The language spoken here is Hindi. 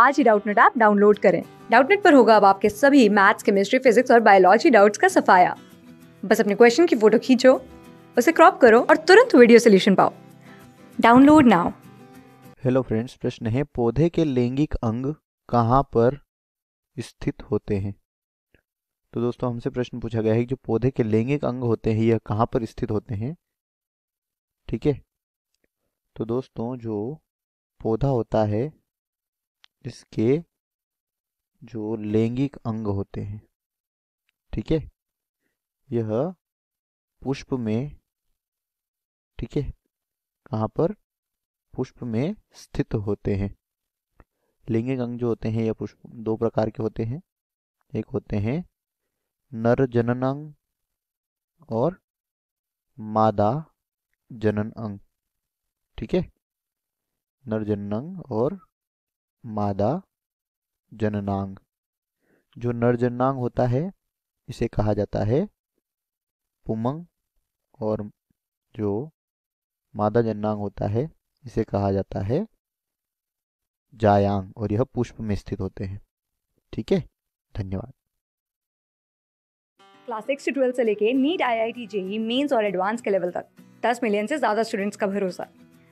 आज ही डाउटनेट ऐप डाउनलोड करें डाउटनेट पर होगा अब आपके सभी मैथ्स केमिस्ट्री फिजिक्स और बायोलॉजी डाउट्स का सफाया बस अपने क्वेश्चन की फोटो खींचो उसे क्रॉप करो और तुरंत वीडियो सोल्यूशन पाओ डाउनलोड नाउ हेलो फ्रेंड्स प्रश्न है पौधे के लैंगिक अंग कहाँ पर स्थित होते हैं तो दोस्तों हमसे प्रश्न पूछा गया है कि जो पौधे के लैंगिक अंग होते हैं यह कहाँ पर स्थित होते हैं ठीक है तो दोस्तों जो पौधा होता है इसके जो लैंगिक अंग होते हैं ठीक है यह पुष्प में ठीक है कहाँ पर पुष्प में स्थित होते हैं लैंगिक अंग जो होते हैं यह पुष्प दो प्रकार के होते हैं एक होते हैं नर जनन अंग और मादा जनन अंग ठीक है नर जनन अंग और मादा जननांग जो नर जननांग होता है इसे कहा जाता है पुमंग और जो मादा जननांग होता है इसे कहा जाता है जायांग और यह पुष्प में स्थित होते हैं ठीक है धन्यवाद क्लास सिक्स से ट्वेल्थ से लेके NEET I I T JEE Mains और एडवांस के लेवल तक दस मिलियन से ज्यादा स्टूडेंट्स का भरोसा